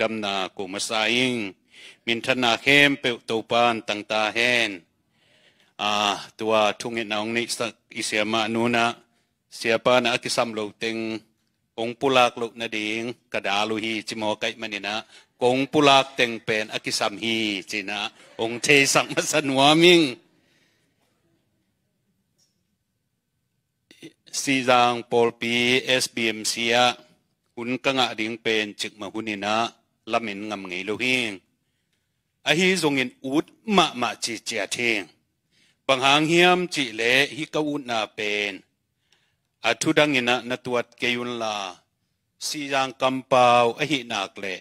gam na ko masaying min than na hem pe to pan tang ta hen a tua thung in ong ni sa isiama nuna siapa na akisam lo teng ong pulak lo na ding kadalu hi chimo kai manina kong pulak teng pen akisam hi china ong the sang masanwaming si giang polpi sbmc hun ka nga ding pen chik mahunina la min ngam ngi lu hing a hi zong in ut ma ma chi chia thing Bằng hàng hiếm chỉ le hi ka ut na pen a thu dang ina na tuat ke yun la si jang kam pau a hi nak le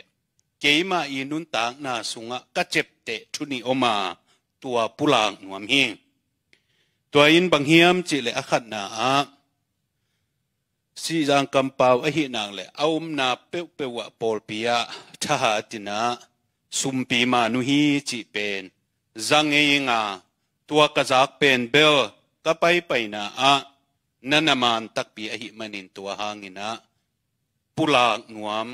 ke ma i nun tang na sunga ka chep te thu ni oma tua pulang nuam hing tua in bằng hiếm chỉ le a khat na a si jang kam pau a hi nak le aum na pe pe wa pol pia ชาตินะสุมปีมานุฮีจีเป็นจังเองอ่ะตัวกระจักเป็นเบลก็ไปไปนะอ่ะนั่นมันตักปีอหิมันินตัวหางินะปุลางนวม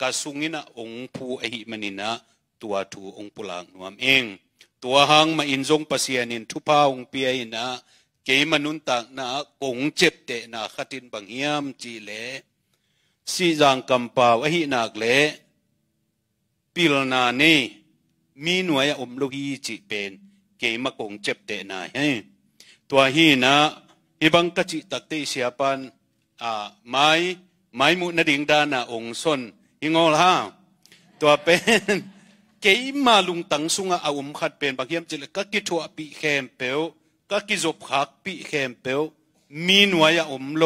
กะสุงินะองผู้อหิมันินะตัวถูองปุลางนวมเองตัวหางมาอินจงปเสียนินทุพาองเปียนะเกมนุนตักนะกงเจ็บเตะนะขัดินบังเฮียมจีเละสีจางกำปาวอหินักเละปิลนาเนมีหน่วยอมลูกฮีจิเป็นเกมะกงเจ็บเตนายตัวฮีนะฮิบังกจิตักเตเสียปันอ่าไม้ไม้มุนดิงดานาองซนฮิงอลฮาตัวเป็นเกมาลุงตังสุงอาอุมขัดเป็นบางเยมจิลก็กิทัวปีเขมเปวกกิจบขักปีเขมเปวมีหน่วยอมโล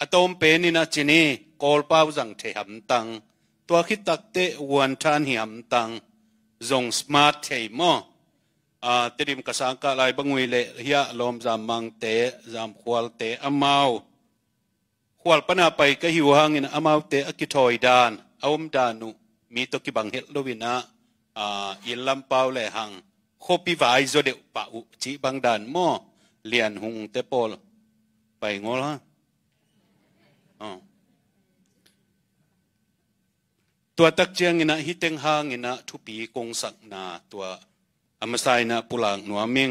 อตอมเป็นนี่นะจินีกอลป้าวจังเทหัมตังตัวคิดตักเตะวันทานเหียมตังรงสมาร์ทเทมออ่าเตรียมกระสังกะลายบังวิเลเฮียลมจามังเตะจามควลเตะอมาวควลปนาไปก็หิวหังอินอมาวเตะกิทอยดาน ออมดานุ มีตกิบังเฮลวินะอ่าอินลำเปาเลหัง โคปิวายโซเดปะอุจิบังดานมอเลียนหุงเตปอล ไปงอละอ๋อตัวตักเจียงนะฮิตเงหางนะทุปีกงสักนาตัวอามาไซนะปุลังนัวมิง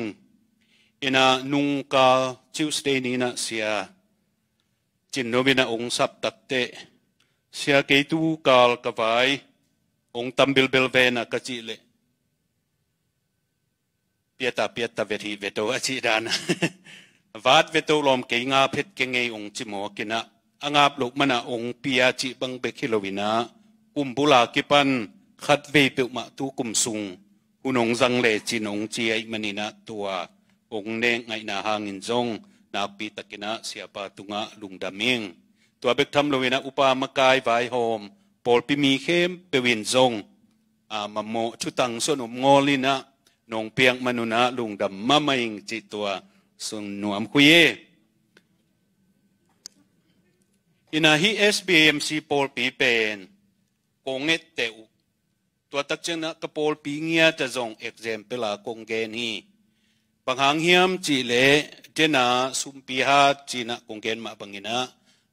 อินะนุงกาจิวสเตนีนะเสียจินโนบินะองสับตักเตเสียเกตูกาลกวายองตัมบิลเบลเวนะกจิเลเปียตาเปียตาเวทีเวโตอจิดานะวาดเวโตลอมเกงาเพชรเกงเงองจิโมกินะอังอาบลุกมนะองเปียจิบังเบคิโลวินะกุมบุลากิปันขัดเวเปิวมาตุกุมสุงหุนงจังเลจินงเจียมันินะตัวองเนงไงนาหางินจงนาปีตะกินะเสียปาตุงะลุงดามิงตัวเบกทำลเวนะอุปามกายวายโฮมปอลปิมีเข้มเปวินจงอามโมชุตังสนมงอลินะนงเปียงมนุนะลุงดำมะมาอิงจิตัวสุนนวมคุยอินาฮีเอสบีเอ็มซีปอลปีเป็น công nghệ tế u tua tắc chân na kapol pi ngia ta zong example la kong gen hi bang hang hiam chi le tena sum pi ha chi na kong gen ma bangina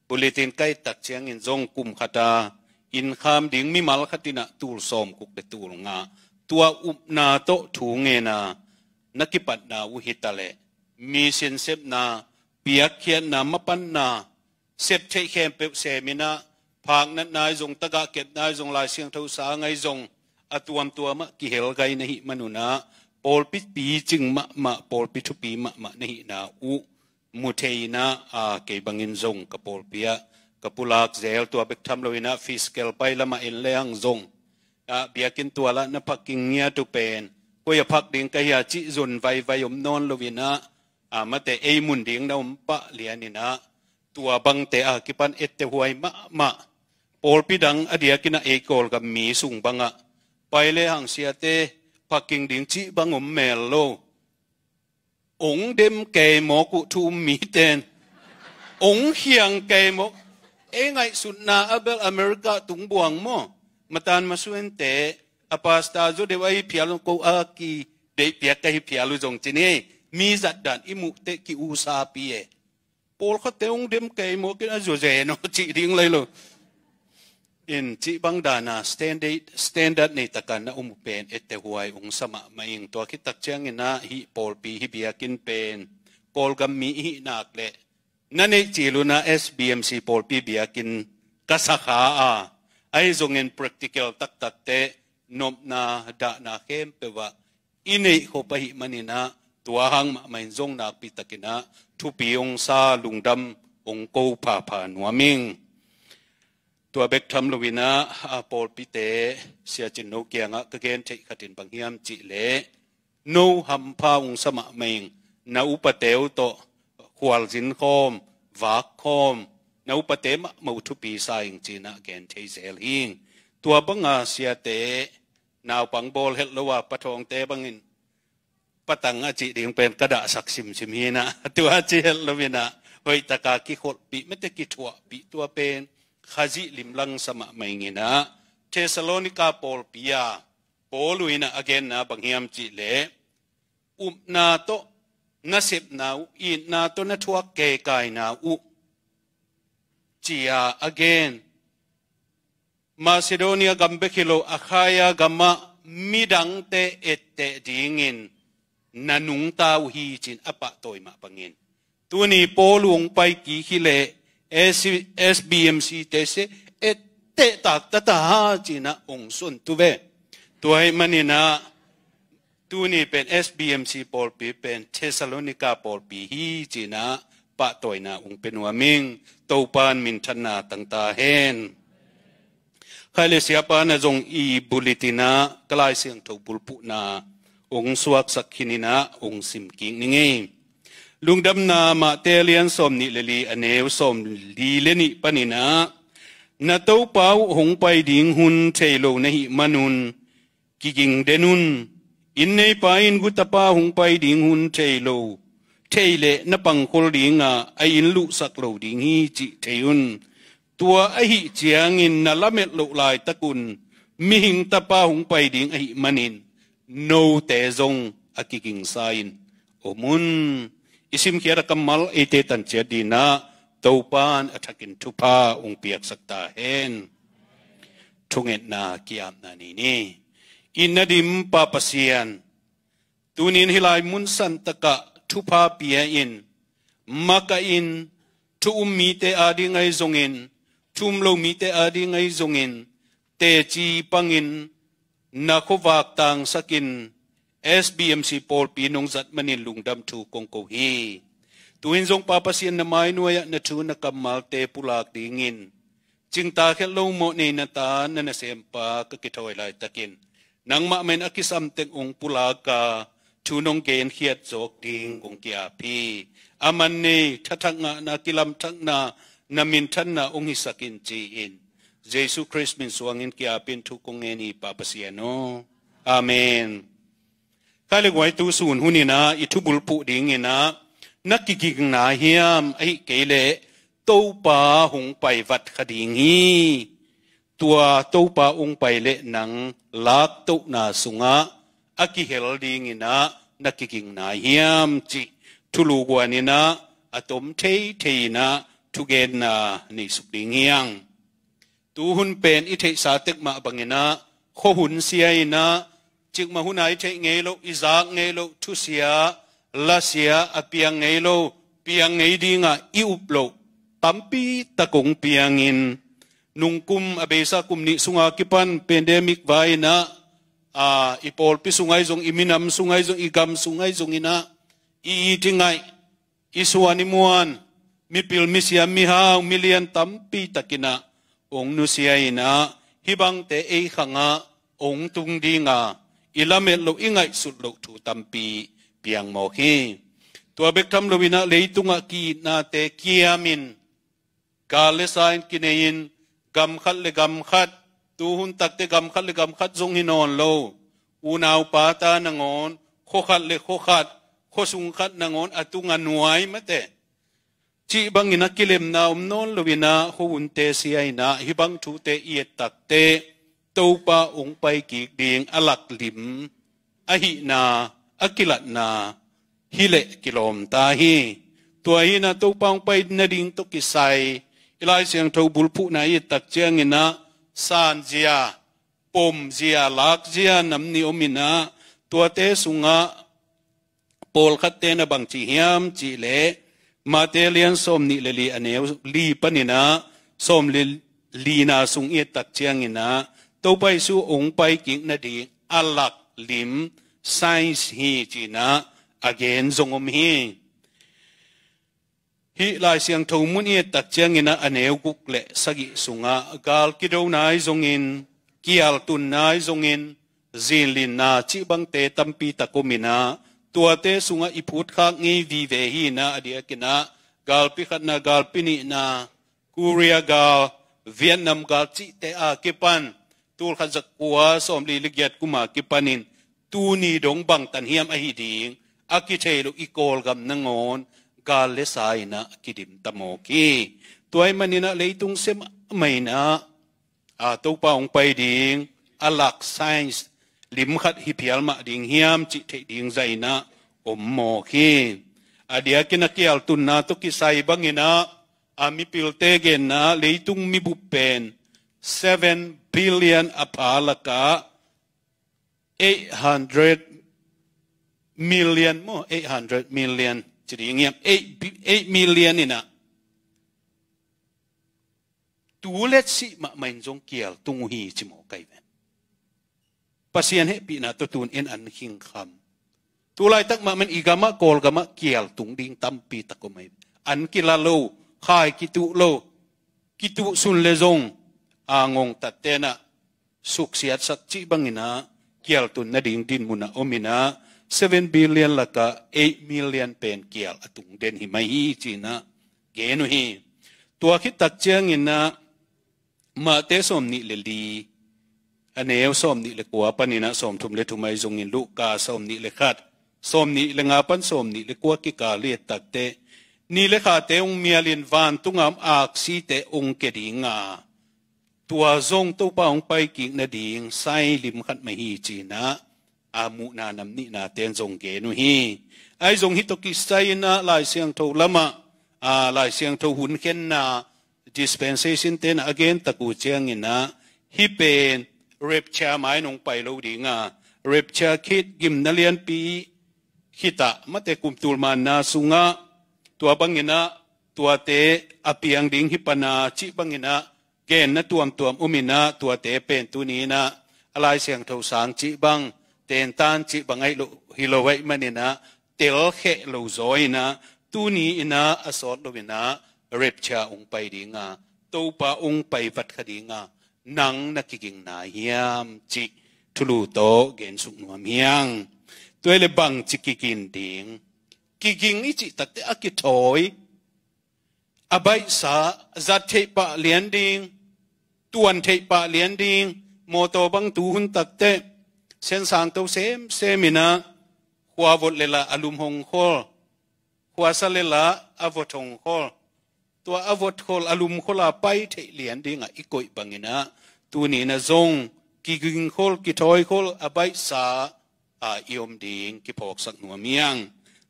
bulletin kai tak chiang in zong kum khata in kham ding mi mal khatina tul som kuk de tul nga tua up na to thu nge na nakipat na u hitale mi sin sep na piak khian na mapan na sep che khem pe se mina phạc nát nai dùng tất cả kết nai dùng lại xiang thâu xa ngay dùng à tuam tuam mà kỳ hiểu cái này mà nụ na Paul bị bị chừng mà mà Paul pi thu bị mà mà này na u mu thế na à cái bằng in dùng cái Paul bị à cái pulak zel tua bích tham lo ina fiscal bay là mà in leang dùng à bia kinh tua la na phạc kinh nghe tu pen cô ya phạc điện cái ya chỉ dùng vay vay om non lo ina à mà te ei mun na đâu pa liền ina tua bang te à kipan ette huai ma ma polpidang adiakina ekol ka mi sung banga paile hang siate paking ding chi bangom mel lo ong dem ke mo ku thu mi ten ong hiang ke mo e ngai sunna abel america tung buang mo matan masuen te apasta zo de wai phialo ko a ki de pia ka hi phialo jong chini mi zat dan imu te ki u sa pi e pol kha te ong dem ke mo ke a zo je no chi ding lai lo in chi bang dana standard standard nei takan na umu pen ette huai ung sama maing to ki tak chang ina hi pol pi hi biakin pen pol gam mi hi nak le na nei chi luna sbmc pol pi biakin kasakha a ai zong in practical tak tak te nom na da na kem pe wa inei kho pa hi manina tua hang ma main zong na pi takina thu pi ong sa lungdam ong ko pa pa nuaming ตัวเบกทำลวินะอาปอลพิเตเสียจินโนเกียงะกเกณฑ์ใชขัดินบางเฮียมจิเลโนหัมพาองสมะเมงนาอุปเตวโตควลจินคอมวากคอมนาอุปเตมะมุทุปีสายจีนะเกณฑ์ใชเซลฮิงตัวบังอาเสียเตนาวปังโบลเฮลวาปะทองเตบังอินปะตังอจิดิงเป็นกระดาศักซิมซิมีนะตัวจิเฮลวินะเฮยตะกากิโคดปีไม่ตะกิถั่วปีตัวเป็น khazi limlang sama maingina Thessalonica Paul pia Paul wina again na banghiam chi le um na to na sep na u i na to na thua ke kai na u chia again Macedonia gambekilo akhaya gamma midang te ette dingin nanung tau hi chin apa toima pangin tu ni polung pai ki hi le SBMC sẽ et te tak ta ta ha china ong sun tu ve tuai manina tu ni pen SBMC pol pi pen Thessalonica pol pi hi china pa toy na ong penwa ming to pan min thana tang ta hen khale sia pa na jong i bulitina klai siang thobul pu na ong suak sakhinina ong sim king ni ลุงดำนามาเตเลียนสมนิเลลีอเนวสมลีเลนิปนินะนาเต้าเป้าหงไปดิ่งหุนเทโลในหิมนุนกิกิงเดนุนอินในปายินกุตปาหงไปดิ่งหุนเทโลเทเลนปังคลดิ่งอ่ะไออินลุสักโลดิงฮีจิเทยุนตัวไอหิเจียงอินนาละเม็ดโลลายตะกุนมิหิงตาปาหงไปดิ่งไอหิมันินโนเตจงอากิกิงไซน์โอมุน isim kia ra kamal ite tan chia dina taupan athakin tupa ung piak sakta hen thunget na kiam na ni ni inadim pa pasian tunin hilai mun san taka thupa pia in maka in um te adi ngai zongin tumlo lo mi te adi ngai zongin te chi pangin na kho vak tang sakin SBMC Paul Pinong zat Zatmani Lungdam Chu Kongko Hi. Tuin zong papasien na mai nuya na chu na kamal te pulak dingin. Ching ta khel lo mo ni na ta na na sempa ka kithoi lai takin. Nang ma men akisam teng ong pulaka chu nong gen khiat jok ding kong kia pi. Aman ni thathak nga na kilam thak na na min na ong hisakin chi in. Jesus Christ min suangin kia pin thu kong ngeni papasiano. Amen. กาเลงไว้ตูสูนหุนีนะอิทุบุลปุดิงนะนักกิกิงนาเฮียมไอเกเลตปาหงไปวัดคดีงีตัวโตปาองไปเลนังลักตุนาสุงะอากิเฮลดิงินะนักกิกิงนาเฮียมจิทุลูกวานีนะอะตมเทเทนะทุเกนนะนิสุดิงยังตูหุนเป็นอิเทสาตตกมาบังนะโคหุนเสียนะ chik ma hun ai thei nge lo izak nge lo thu sia la sia apiang à nge lo piang nge dinga i up lo tampi takung piangin nungkum abesa à kumni sunga kipan pandemic vai na a à, ipol pi sungai jong iminam sungai jong igam sungai jong ina i tingai isuani muan mipil misia mihau milian tampi takina ong nu sia ina hibang te e khanga ong tung ngà ilamet lo ingai sut lo thu tampi piang mo khi tua bek tham lo wina leitunga ki na te kiamin kale sain in gam khat le gam khat tu hun tak te gam khat le gam khat zong hin non lo unau pa ta na ngon kho khat le kho khat kho sung khat na ngon atunga nuai ma te chi bang ina kilem na um non lo wina hu un te si ai na hi bang thu te i tak te tàu ba ông bay kỳ điện alak lim ahi na akilat na hile kilom ta hi tua hi na tàu ba ông bay na ding to kisai ilai siang thâu bul phu na i tak chiang ina san zia pom zia lak zia nam ni omina tua te sunga pol khat te na bang chi hiam chi le ma te lian som ni le li aneu li panina som li na sung i tak chiang ina 都被数五百斤那里阿拉林三十几那阿根中我们。hi lai siang thâu mun ye tak chang ina aneu kuk le sagi sunga gal ki do nai zong in kial tun nai zong in zin lin na chi bang te tampi takomina tua te sunga iphut khác ngi vi ve hi na adia kina gal pi khat na gal pini na kuria gal vietnam gal chi te a kipan tul sa kwa som li ligyat kuma kipanin tu ni dong bang tan hiam ahiding aki chelo ikol gam nangon gal le sai na kidim tamo ki tuai manina leitung sem mai na a pa ong pai ding alak science lim khat ma ding hiam chi ding zaina om mo ki adia kina ki al na to ki bangina ami pil na leitung mibupen pen seven billion apalaka 800 million mo 800 million chỉ nghe 8 million nè tu lết si mà mình dùng kiel tung hi chỉ một cái vậy pasien hết bị nà tôi tuôn in ăn kinh kham tu lại tắc mà mình igama kol gama kiel tung ding tam pi tắc có mày ăn kia lo khai kitu lâu kitu sun le jong angong tatena suksiat sa tibangina tun na ding din muna omina 7 billion laka 8 million pen kial atung den himahi china genuhi tua ki takchang ina ma te som ni leli ane som ni le kwa panina som thum le thumai zong in lu ka som ni le khat som ni le nga pan som ni le kwa ki ka le takte ni le kha te ung mialin van tungam ak si te ung ke ringa tua zong to pa ong pai ki na ding sai lim khat ma hi chi na amu na nam ni na ten zong ge nu hi ai zong hi to ki sai na lai siang tho lama a lai siang tho hun khen na dispensation ten again taku chiang ina hi pen rep cha mai nong pai lo ding a rep cha khit gim na lian pi khita mate kum tul man na sunga tua bangina tua te apiang ding hi pana chi bangina เกณฑ์นะตัวมตัวอุมินะตัวเตเป็นตัวนี้นะอะไรเสียงทูสางจีบังเตนตานจีบังไอลุฮิโลไว้มันนี่นะเตลเขลูโอยนะตัวนี้นะอสอดลวินะเรียบชาองไปดีงาตูปาองไปวัดคดีงานังนักกิงนาเฮียมจิทุลูโตเกณฑ์สุนวมเฮียงตัวเลบังจิกิกินดิงกิกิงนี่จิตัดเตอกิถอยอบายสาจัดเทปะเลียนดิงตวนเทปะเลียนดิงโมโตบังตูหุนตักเตเส้นสางเตาเซมเซมินะหัววดเลละอลุมหงคอลหัวสเลละอาวดทงคอลตัวอาวทโคลอลุมคอลาไปเทเลียนดิงอ่ะอีกอยบังนะตัวนี้นะจงกิกิงคอลกิทอยคอลอบายสาอาอิอมดิงกิพอกสักหนัวเมียง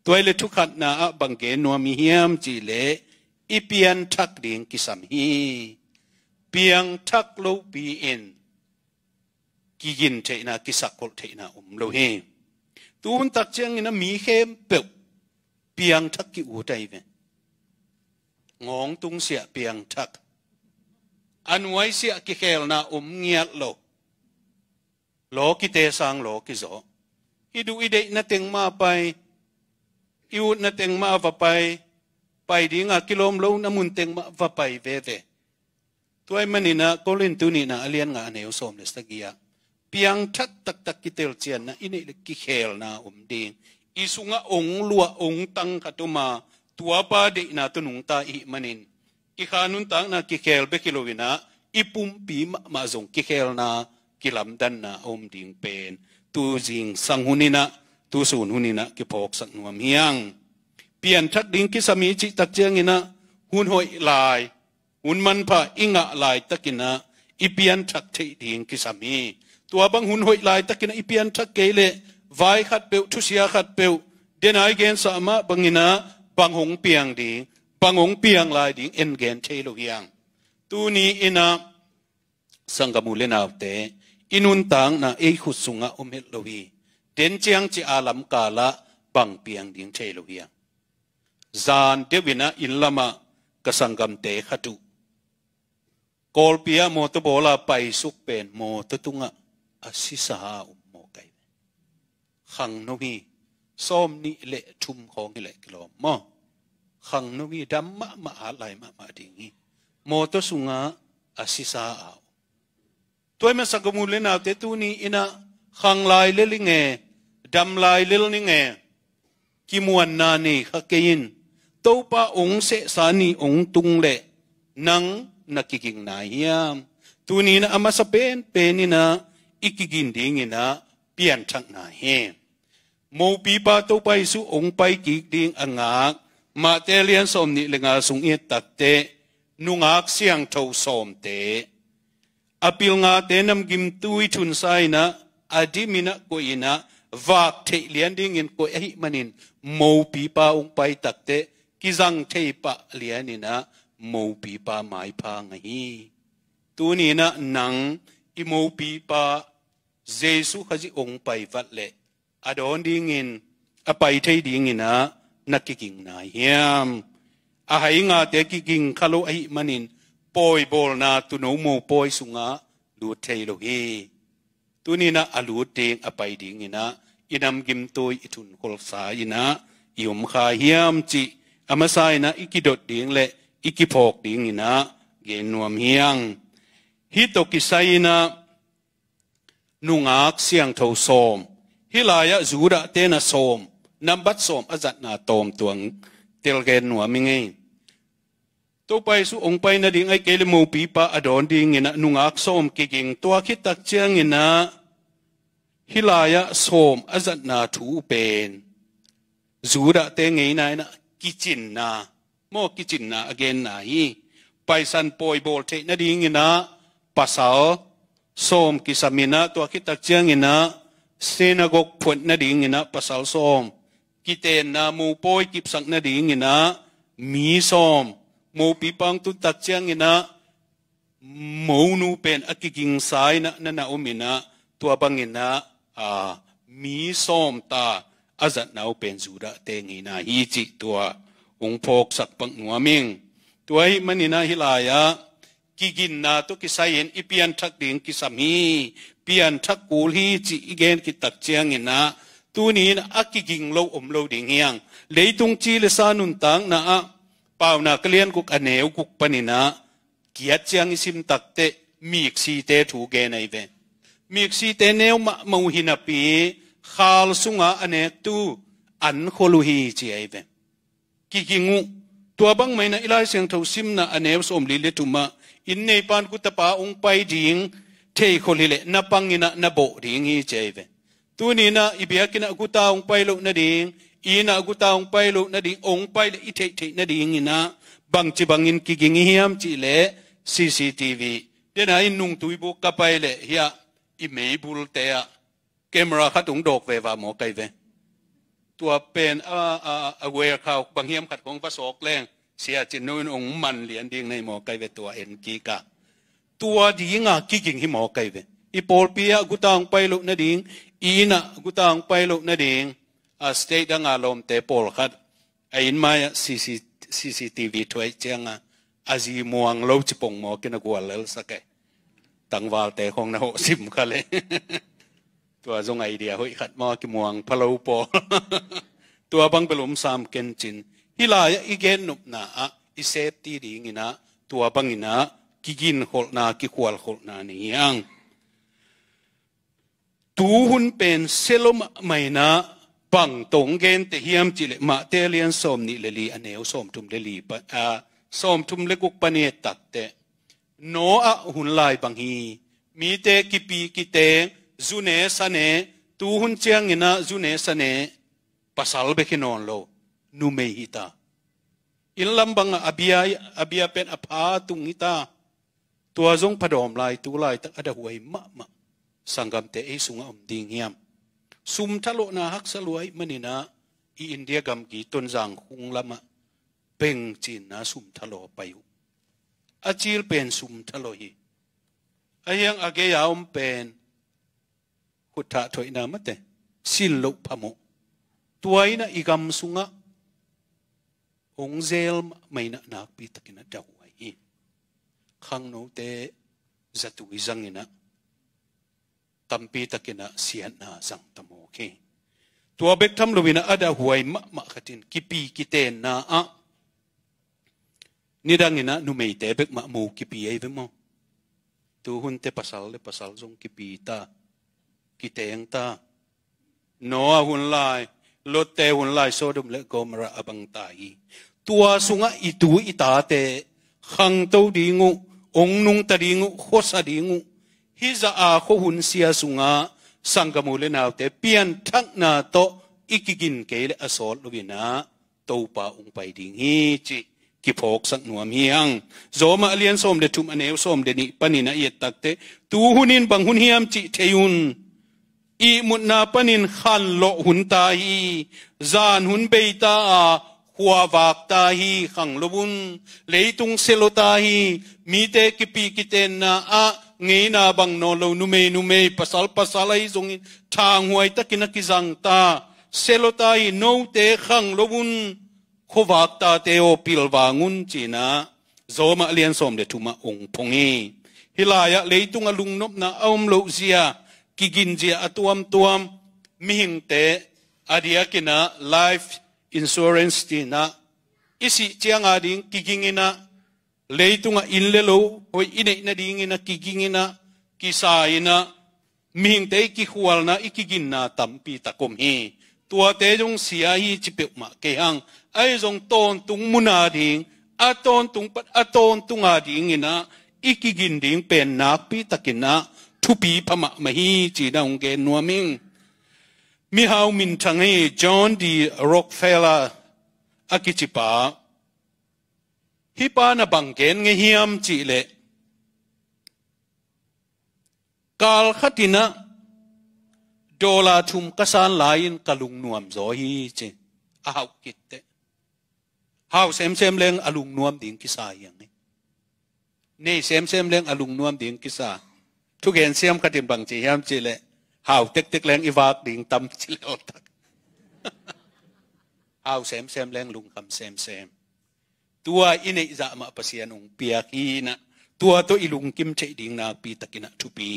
ตัวเลทุกขัดนะบังเกนัวมีเฮียมจีเลอีเปียนทักดิงกิสัมฮี piang thak lo pi in ki yin te na ki sakol te na um lo he tun tak chang ina mi khem pe piang thak ki u dai ve ngong tung sia piang thak an wai sia ki khel na um ngiat lo lo ki te sang lo ki zo i du i de na teng ma pai i u na teng ma va pai pai dinga kilom lo na mun teng ma va pai ve ve ตัวมันนี่นะก็เล่นตัวนี่นะเลียนงานเอวสมเลสตะกี้เพียงทัดตักตักกิเตลเจียนนะอินี่กิเคลนะอมดิงอิสุงะองลัวองตังขัตุมาตัวปาเดนะตุนุงตาอิมันินอิขานุนตังนะกิเคลเบกิโลวินะอิปุ่มปีมาจงกิเคลนะกิลำดันนะอมดิงเป็นตูจิงสังหุนินะตูสูนหุนินะกิพอกสังนวมเฮียงเปลี่ยนทัดดิงกิสมีจิตักเจียงอินะหุนหอยลาย hun man pa inga lai takina ipian thak thei ding kisami tua bang hun hoi lai takina ipian thak kele vai khat peu thu sia khat peu ai gen sa ma bangina bang hong piang ding bang hong piang lai ding en gen thei lo hiang tu ni ina sangamu le naw te inun tang na e khu sunga omel lo hi ten chiang chi alam kala bang piang ding thei lo hiang zan te wina in lama kasangam te khatu กอลเปียโมตบอลาไปสุกเป็นโมตตุงะอาศิสหาอุโมไกขังนุมีซ้อมนิเลทุมขงเลกลอมมอขังนุมีดัมมะมาอะไรมามาดิงีโมตสุงะอาศิสหาอุตัวเมสักมูลเลนาเตตุนีอินะขังลายเลลิงเอดัมลายเลลิงเอกิมวันนานีฮะเกยินตัวปาองเสสานีองตุงเลนัง nakikingnayam. Tuni na ama sa pen, peni na ikigindingin na piyantak na he. Maupi pa to pa isu ong pa ikigding angak, matelian som ni lengasong itakte, nungak siyang tau som te. Apil nga te nam gimtui tunsay na, adi mina ko ina, vak te lian dingin ko eh manin, maupi pa ong pa itakte, kizang te pa lianin na, มูปีปาไม่พังหีตัวนี้นะนังอิมูปีปาเจสุขจิองไปวัดเละอดอนดีงินอไปไทยดีงินนะ นักกิงนายฮยมอาหงาเตกิกิงคาโลไอมันิน ปอยบอลนาตุนโมปอยสุงะดูเทโลฮีตัวนี้นะอลูเตงอไปดีงินนะอินำกิมตัวอิทุนโคลสายินะยมขาเฮียมจิอมาไซนะอิกิดดดีงเละอีกิพกดิ่งนะเกนวมเฮียงฮิตกิไซนะนุงอักเสียงทโสมฮิลายะจูระเตนะโสมนับบัดโสมอาจัดนาตอมตวงเตลเกนวมิงไงตัวไปสุองไปนะดิ่งไอเกลมูปีปะอดอนดิ่งนะนุงอักโสมกิกิงตัวคิดตักเจียงนะฮิลายะโสมอาจัดนาถูเป็นจูระเตงไงนายนะกิจินนา mo kitchen na again na hi paisan poi bol te na ding ina pasal som kisamina to kitak chiang ina synagogue phun na ding ina pasal som kiten na mu poi kip sang na ding ina mi som mu pi pang tu tak chiang ina mu nu pen akiking sai na na na umina tua bangina a mi som ta azat nau pen zura te ngi na hi chi tua องพกสักปังหัวมิงตัวให้มันนี่นะฮิลายะกิกินนาตุกิไซเห็นอีเปียนทักดิ่งกิสามีเปียนทักกูลฮีจีอีเกนกิตักเจียงเงินนะตัวนี้นะอักกิกิงโลอมโลดิ่งยังเลยตรงจีเลสานุนตังนะเปล่านะเกลียนกุกอเนวกุกปนินะเกียจเจียงอิสิมตักเตมีกซีเตถูเกนไอเวนมีกซีเตเนวมะมูหินาปีขาวสุงะอเนกตูอันโคลุฮีจีไอเวน kikingu tua bang mai na ilai seng tho sim na anew om li le tuma in nay pan ku tapa ong pai ding khổ kholi le na ina na bộ ding hi cheve tu ni na ibia kina ku ta ong pai lo na ding ina na ku ta ong pai lo na ding ong pai le i thei na ding ina bang chi bangin kiking hiam chi le CCTV dena in nung tuibu kapai le hia i meibul te a camera khatung dok ve wa mo kai về ตัวเป็นเอ่อเอ่อเอเวเขาบางเฮียมขัดของพระโสกแรงเสียจินนุนองมันเหรียญดิ่งในหมอไก่เวตัวเอ็นกีกะตัวดิงอ่ะกิ่งที่หมอไก่เวอีโปลเปียกุตองไปลุกนดิ่งอีน่ะกุตองไปลุกนดิ่งอ่ะสเตดังอารมณ์เตปอลขัดไอ้นมาซีซีซีซีทีวีถวยเจียงอ่ะอาจีมวงเลวจิปงหมอกินกวนเลลสักแกตังวาลเตของนาโหสิมคาเลยตัวจงไอเดียหอยขัดมากิมวงพะลูปอตัวบังเปลุมสามเกนจินฮิลายอีเกนุปนาอีเซฟตีดิงินะ ตัวบังอินะกิกินโหลนากิควอลโหลนานียงตูหุ่นเป็นเซลมไม่นะปังตงเกนเต่ฮียมจิเลมาเตเลียนสมนิเลลีอเนวสมทุมเลลีปะอาสมทุมเลกุกปเนตัดเตโนอะหุ่นลายบางฮีมีเตกิปีกิเตง zune sane tu hun chiang ina zune sane pasal be khinon lo nu me hi ta in lam bang abia abia pen apha tung hita tua zong phadom lai tu lai tak ada huai ma ma sangam te e sunga om ding hiam sum thalo na hak saluai manina i india gam ki ton jang khung lama peng chin na sum thalo payu achil pen sum thalo hi ayang age yaum pen khu thả thoi mất mate xin lục lộ phamo tuai na igam sunga ông zel mai na nak pi takina dau ai khang no te zatu izangina tampi takina sian na sang tamo ke tua bek tham lovina ada huay huai ma ma khatin kipi kiten na a nidangina numei te bek ma mu kipi ai vemo tu hun te pasal le pasal zong kipi ta กิเตงตาโนอาหุนไลลดเตหุนไลโซดุมเลกอมระอบังตาอีตัวสุงะอิตูอิตาเตขังเต้าดีงูองนุงตาดีงูโคสดีงูฮิจาอาโคหุนเสียสุงะสังกมูเลนาวเตเปียนทักนาโตอิกิกินเกลอสอลลวินาเต้าป่าองไปดิงฮีจิกิพกสักหนัวมียังโจมาเลียนส้มเดทุมอเนวส้มเดนิปนินาเอียตักเตตูหุนินบังหุนเฮียมจิเทยุนอีมุดนาปนินขันโลหุนตาฮีจานหุนเบตาอาหัววากตาฮีขังลบุนเลยตุงเซโลตาฮีมีเตกิปีกิเตนนาอะงี้นาบังโนโลนุเมนุเมปัสลปัสลัยจงทางหวยตะกินักิจังตาเซโลตาฮีโนเตขังลบุนขวากตาเตโอปิลวา ngu นจีนาโซมาเลียนสมเดทุมาองพงอีฮิลายะเลยตุงอลุงนบนาอมโลเซีย kiginjia atuam tuam mihing te adiakina life insurance tina isi chianga ding kigingina leitunga inlelo hoi ine na dingina kigingina kisaina mihing te ki hualna ikiginna tampi takom hi tua te jong sia hi chipek ma ke hang ai jong ton tung muna ding a ton tung pat a ton tunga dingina ikigin ding pen na pi takina thu pi pa ma ma hi chi dong ke nuo ming mi hao min thang e john d rockefeller akichipa hi pa na bang ken nge hiam chi le kal khatina dola thum kasan lain kalung nuam zo hi chi a hau kit te hau sem sem leng alung nuam ding kisa yang e. ne sem sem leng alung nuam ding kisa ทุกเห็นเสียมกติบังจีเฮียมจีเลยหาวเต็กเต็กแรงอีวากดิ่งตำจีเลอตักหาวเซมเซมแรงลุงคำเซมเซมตัวอินเอจะมาประเสียนุงเปียกีนะตัวตัวอีลุงกิมเชดิ่งนาปีตะกินะทุปี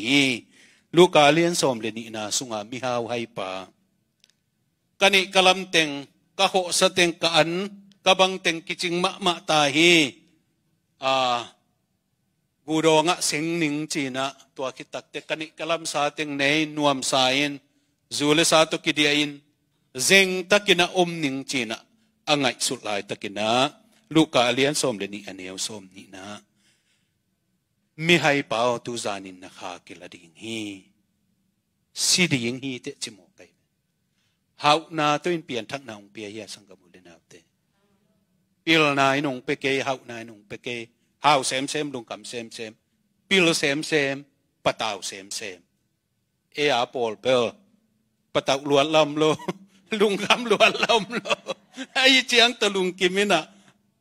ลูกาเลียนสอมเลนีนาสุงามิฮาวไฮปากันนี่กลัมเต็งกะโหสเต็งกันกะบังเต็งกิจิงมะมะตาฮีอ่า gudonga singning china tua ki takte kani kalam sa teng nei nuam sa in zule sa to kidia in zeng takina om ning china angai su lai takina luka alian som le ni aneu som ni na mi hai pao tu zanin na kha ki la ding hi si ding hi te chimo kai hau na to in pian thak na ong pia ya sangam le na te pil na in ong pe ke hau na in ong pe hào xem xem đừng cầm xem xem pil xem xem bắt tao xem xem e à paul bell bắt tao luồn lâm lo lung cam luồn lâm lo ai chiang tao lung kim na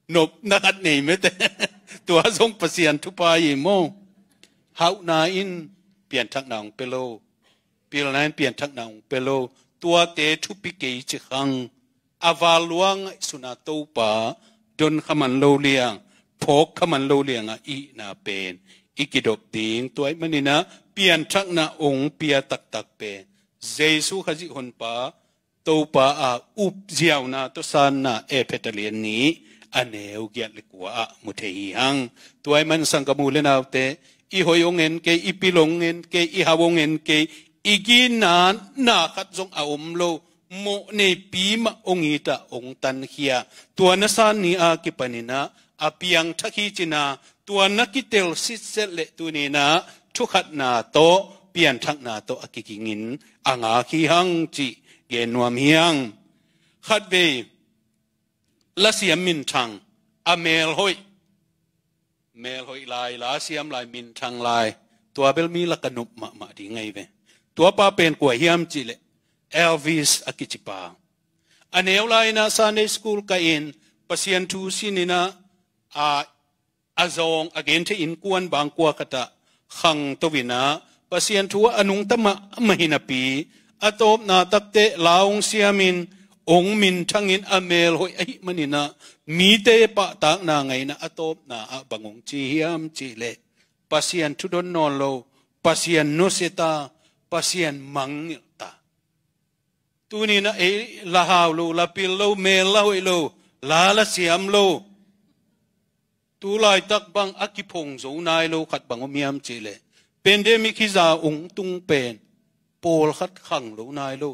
nộp nakat này mới thế tua sông pasian thu pa gì mô hau na in biển thắc nòng pelo pil in biển thắc nòng pelo tua tế thu pi kỳ chỉ khăng avaluang sunato pa don khaman lo liang พกขมันลูเลียงอีนาเป็นอีกิดบติงตัวมันนี่นะเปลี่ยนทักนะองเปียตักตักเป็นเจสุขจิคนปาตัวปาอาอุบเจียวนาตัวสานนาเอเพตเลียนนี้อันเอวเกียลิกัวมุเทียงตัวมันสังกมูเลนเอาเตอีหอยงเงินเกอีปิลงเงินเกอีหาวงเงินเกอีกินนานนาขัดจงอาอมโลโมเนปีมาองอีตาองตันเฮียตัวนัสานีอากิปนินะ a piang thaki china tuan na kitel sit set le tu ni na thu khat na to pian thak na to akikingin anga khi hang chi ge nuam hiang khat ve la siam min thang a mel hoi mel hoi lai la siam lai min thang lai tua bel mi la kanup ma ma di ngai ve tua pa pen ko hiam chi le elvis akichipa aneu lai na sunday school ka in pasien thu sinina a azong again te in kuan bang kwa kata khang to wina pasien thua anung tama mahina pi atop na takte laung siamin ong min thangin amel hoi ai manina mi te pa tak na ngai na atop na a bangong chi hiam chi le pasien thu don non lo pasien no seta pasien mang ta tu ni na e la haw lo la pil lo me la hoi lo la la siam lo ตูลายตักบังอักิพงโซนายโลขัดบังอมียมเจเลเป็นเดมิคิจาองตุงเป็นโปลขัดขังโลนายโล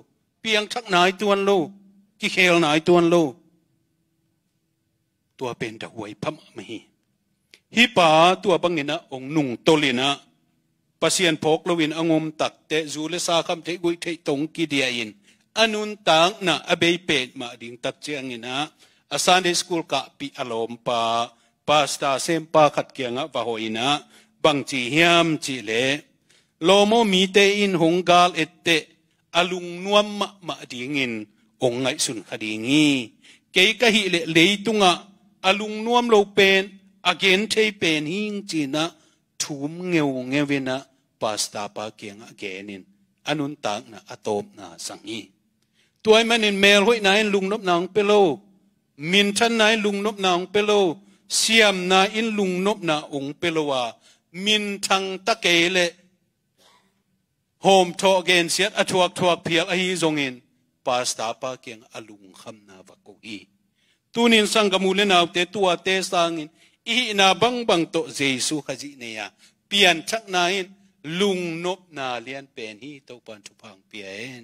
เปียงชักนายตวนโลกิเคลนายตวนโลตัวเป็นตะหวยพมมหีฮิปาตัวบังเงินะองหนุ่งโตลินะปเสียนพกลวินองมตักเตจูเลซาคำเทกุยเทตงกิเดียินอนุนตังนะอเบยเปดมาดิ่งตัดเจียงเงินะอาซานเดสกูลกะปีอารมปา pasta sem pa khat kianga ah, va hoina ah. bang chi hiam chi le lomo mi te in hungal ette alung nuam ma ma dingin ongai sun khadingi ke ka hi le leitunga ah. alung nuam lo pen again te pen hing china thum ngeu ngevena pasta pa kianga againin anun tak na atop na sangi tuai manin mel hoi nai lung nop nang pelo min than nai lung nop nang pelo siam na in lung nop na ung pelowa min thang ta ke le hom tho gen siat athuak thuak phial a hi zongin pasta pa keng alung kham na wa ko hi tunin sangamule na te tua te sang in i na bang bang to jesu khaji ne ya pian thak na in lung nop na lian pen hi to pan thu phang pian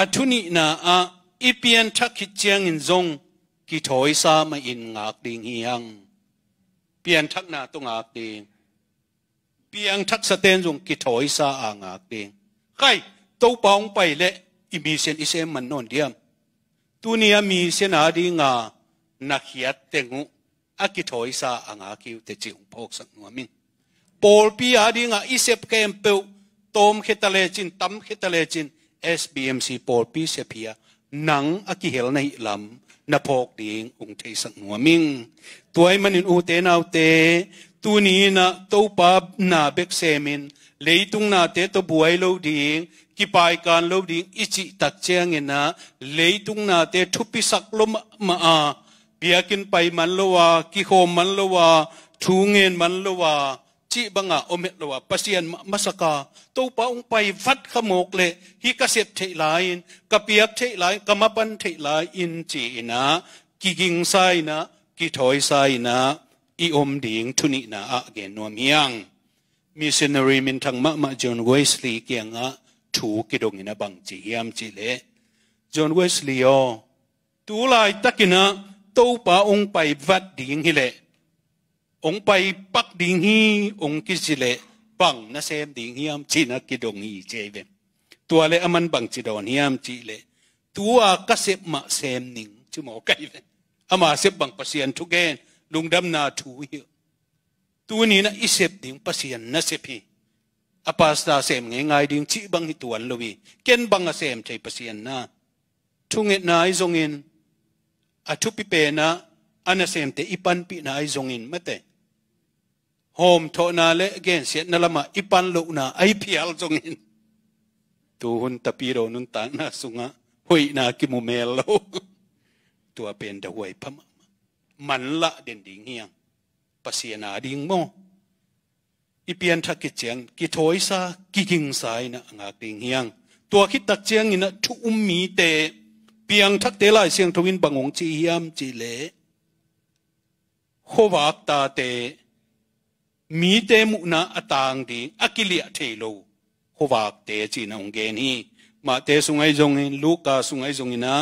athuni na a อีเปียนทักคิดเจียงอินซงกิถอยซามาอินงากดิงเฮียงเปียนทักนาตุงากดิงเปียงทักสเตนซงกิถอยซาอางากดิงใครตัวปองไปเละอิมีเซนอิเซมันนนเดียมตัวนี้มีเซนาดีงานักเฮียตเตงุอากิถอยซาอางาคิวเตจิงพอกสังวมิงปอลปีอาดีงาอิเซปเกมเปวตอมเขตเลจินตัมเขตเลจิน SBMC ปอลปีเซพียาหนังอกิเหลในลำนพอกดีงองค์เทสังหัวมิงตัวไอมันอินอูเตนาวเตตัวนี้นะตัวปับนาเบกเซมินเลยตุงนาเตตบวยโลดีงกิปายการโลดีงอิจิตักเจงนะเลยตุงนาเตทุปิสักลมมาเปียกินไปมันลวากิโคมันลวาทูเงินมันลวาจีบังอาอมเหตว่าปัสยันมาสกาตัวปองไปฟัดขโมกเลยฮิกเสพเทลายนกเปียกเทลายกมปันเทลายอินจีนะ กิกิงไซนะ กิถอยไซนะอีอมดิงทุนินะอาเกนวมยง มิชชันนารีมินทังมะมะจอนเวสลีเกียงะถูกิดงินะบังจียามจีเลจอนเวสลีอตูลายตะกินะตัวปองไปวัดดิงฮิเล ông bay bắc đình hi ông cái gì lệ bằng na xem đình hi am chỉ na cái đồng hi chế về tua lệ aman bằng chỉ đồng hi am chỉ lệ tua cá xếp mà xem nín chứ mà cái về ama à xếp bằng pasien thu gen lùng đâm na thu hiệu tu ni na isep ding pasien na sepi apasta sem nge ngai ding chi bang hi tuan lowi ken bang a sem chei pasien na thunge na ai zongin a thupi pe na ana sem te ipan pi na ai zongin mate hôm thọ na lệ gen siết na lama ipan lo na ai pial zong in tu hun tapiro nun tang na sunga hui na kimu melo tua pen da huai pam man la den ding hiang pasiana ding mo ipian tha ki cheng ki thoi sa ki king sai na nga ding hiang tua khi tak cheng ina thu um mi te piang thak te lai siang thongin bangong chi hiam chi le khowak ta te มีเตมุนาอตางดีอักิลิอเทโลขวากเตจีนองเกนีมาเตสุงไอจงอินลูกาสุงไอจงอินะ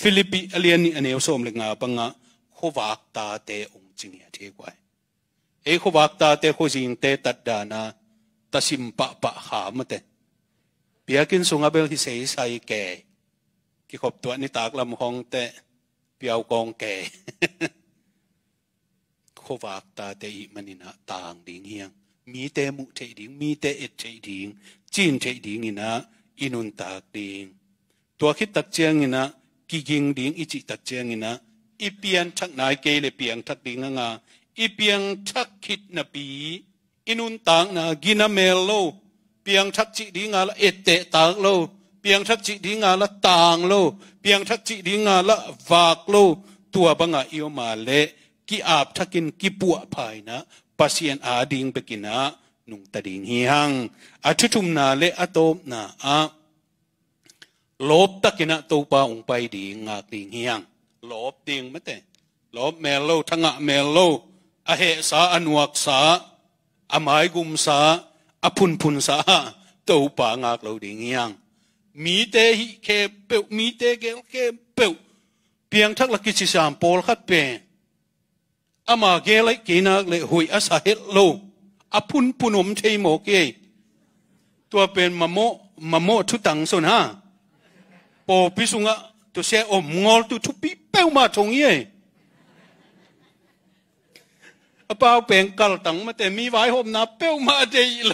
ฟิลิปปีอเลียนอันเอวสมเลงาปังะขวากตาเตองจิงเอเทกวยเอขวากตาเตโคจิงเตตัดดานาตสิมปะปะหามเตเปียกินสุงอเบลที่เสยใส่แก่กิขบตัวนิตากลำหองเตเปียวกองแก่ khowak ta te i manina tang ding hiang mi te mu te ding mi te et te ding chin te ding ina inun ta ding tua khit tak chiang ina ki ging ding i chỉ tak chiang ina i pian thắc nai ke là piang thắc ding anga i piang thak khit na pi inun ta na gina mel lo piang thak chi là ala et ta tak lo piang thak chi ding là tang lo piang thak chi ding là vạc lo tua à yêu ma le ก่อาบทักินก่ปัวภายนะปัสยันอาดิงไปกินนะนุงตาดิงฮีหังอาชุชุมนาเลอโตมนาอะลบตะกินะตูปาองไปดิงอาดิงฮีหังลบดิงไม่แต่ลบเมลโลทั้งอะเมลโลอาเฮสาอนวักสาอามายกุมสาอาพุนพุนสาตูปางากเราดิงฮีหังมีเตฮิเคเปมีเตเกลเคเปเพียงทักลักกิจสามโพลขัดเป็น ama ge lai ke na เล hui อ s a het lo อ p u n punom t โม i เก ตัวเป็นมะโมมะโมทุตังสนฮะปอพิสุงะตัวเสอมงอลตวทุปีเป้ามาทงเย่อปาเปงกัลตังมาแต่มีไว้หอมนาเป้ามาใจโล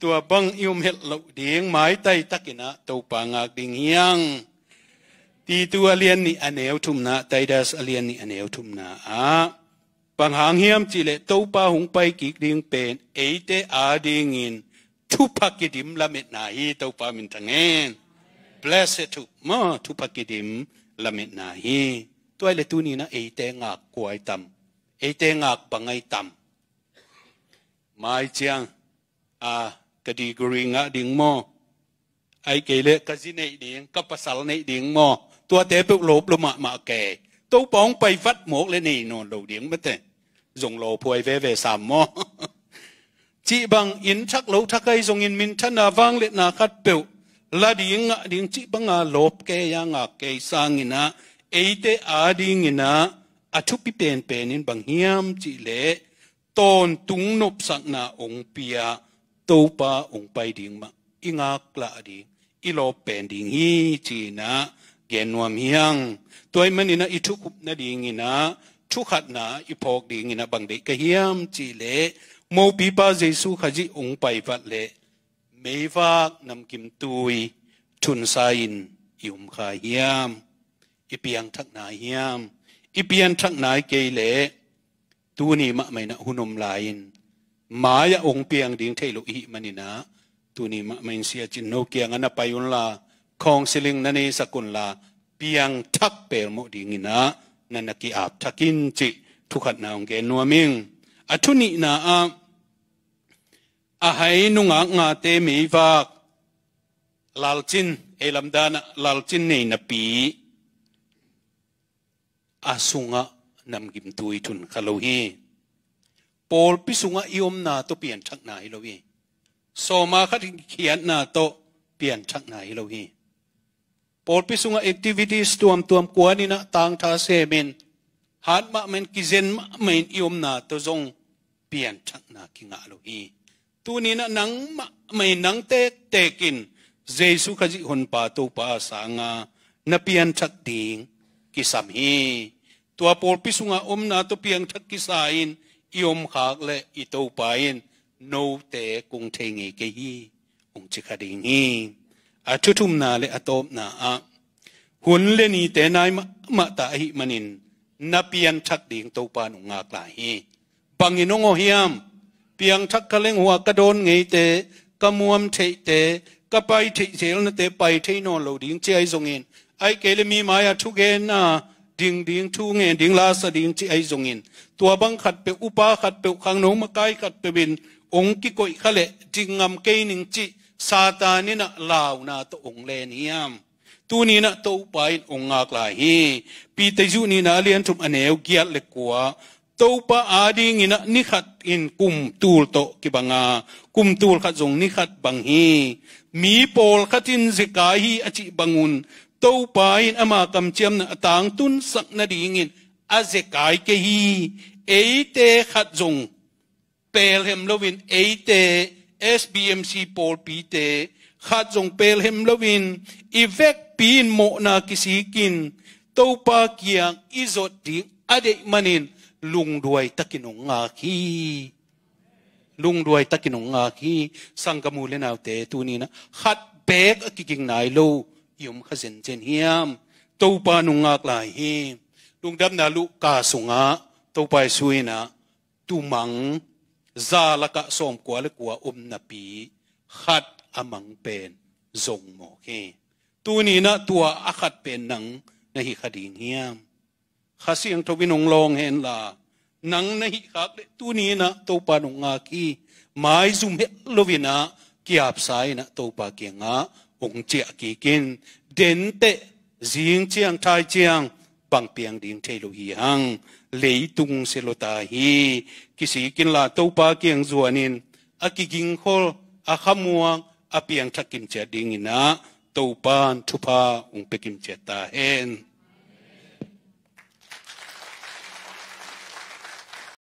ตัวบังอิมเห็ดโลาเดียงไม้ไตตะกินะตัวปางากดิงยังตีตัวเลียนนี่อเนวทุมนะไตดัสเลียนนี่อเนวทุมนะอ่ะปังหางเฮียมจิเลตปาหงไปกิกดิงเป็นเอเตอาดิงินทุพักกิดิมละเม็ดนาฮีตปามินตังเงิน blessed ทุมาทุพักกิดิมละเม็ดนาฮีตัวเลตูนี่นะเอเตงักกวยตัมเอเตงักปังไงตัมมาเจียงอ่ากดีกริงะดิงมอไอเกลเลกะจิเนดิงก็ปัสสลเนดิงมอ tua tế bốc lốp lô mà mà kề tố bóng bay vắt mốt lên nì nồn đầu điện mất thế dùng lô phơi về về sàm mò chỉ bằng in chắc lâu chắc ấy dùng in minh chân à vang liệt na khát biểu là điếng ngạ điếng chỉ bằng à lốp kề ya ngạ kề sang ina ấy tế à điếng ina à chụp bị bèn bèn in bằng hiam chỉ lệ tôn tung nộp sắc na ông pia tố ba ông bay điếng mà ingak la điếng ilo bền điếng hi chị na เกนวมเฮียงตัวมันนี่นะอิทุกุนะดีงินะทุขัดนะอิพอกดีงินะบางเด็กเฮียมจีเละโมปีปาเจสุขจิองไปวัดเละเมยฟากนำกิมตุยชุนไซน์ยุมขาเฮียมอิเปียงทักนาเฮียมอิเปียนทักนายเกเลตัวนี้มะไม่นะหุนมลายนมายะองเปียงดิ่งเทลุอิมันี่นะตัวนี้มะไม่เสียจินโนเกียงอันไปยุนลา khong siling nani sakun la piang thak pel mo ding ina nanaki ap thakin chi thukhat na ong ge nuaming athuni na a a hai nunga nga te mi vak lalchin elam dana lalchin nei na pi asunga nam gim tui thun khalo hi pol pi sunga iom na to pian thak na hi lo hi soma khat khian na to pian thak na hi porpi sunga activities tuam tuam kuani na tang tha se min hat ma men kizen ma men iom na to zong pian thak na kinga lo hi tu ni na nang ma men nang te tekin jesu khaji hon pa to pa sanga na pian thak ding kisam hi tua porpi sunga om na to pian thak kisain iom khak le i to in no te kung thengi ke hi ung chikha ding hi อาชุทุมนาเลอโตมนาอะหุนเลนีแต่นายมะตาหิมันินนับเปียนชักดิ่งตัวปานุงากลาฮีบังอินงอเฮียมเพียงชักกะเลงหัวกระโดนไงเตกะมวมเทเตกะไปเทเซลนเตไปเทนอนราดิ่งเจ้อจงเงินไอเกลมีมายาทุเกนนาดิ่งดิ่งทุเงินดิ่งลาสดิ่งเจ้อจงเงิน ตัวบังขัดเปอุปาขัดเปขังนงมะไกขัดเปบินองกิโกอขะเลจิงงำเกยหนิงจิ satanin lao na to ong len hiam tu ni na to pai ong ngak la hi pi te ju ni na lian thum aneu giat le kwa to pa ading ina ni khat in kum tul to kibanga kum tul khat jong ni bang hi mi pol khatin zika hi achi bangun to pa in ama kam chiam na tang tun sak na ding in a zikai ke hi ei te khat jong pel hem lovin ei te SBMC Paul Pite khát dòng pel hem lovin evek pin mo na kisikin pa kiang izot ding ade manin lung duai takinong nga ki lung duai takinong nga ki sangkamule na te tunina khat bek akiking nai lo yum khazen chen hiam topa nung ngak lai hi lung dam na lu ka sunga topa suina tumang ซาลกะส่งกัวหรือกัวอุมนปีขัดอมังเป็นทรงหมอเคตัวนี้นะตัวอักขัดเป็นหนังในหิคดีเงียมขาเสียงทวินงลองเห็นละหนังในหิขักตัวนี้นะตัวปานงงาคีไม้ยซุมเฮลวินะเกียบสายนะตัวปาเกียงะองเจียกีกินเด่นเตะียงเชียงไทยเชียงบางเพียงดิงเทลุหีหัง lấy tung sẽ lo ta hi kí sĩ kinh là tàu pa kiêng zuanin a kí kinh khol a khamua a piang thakim che dingina tàu pan thupa ung kim che ta hen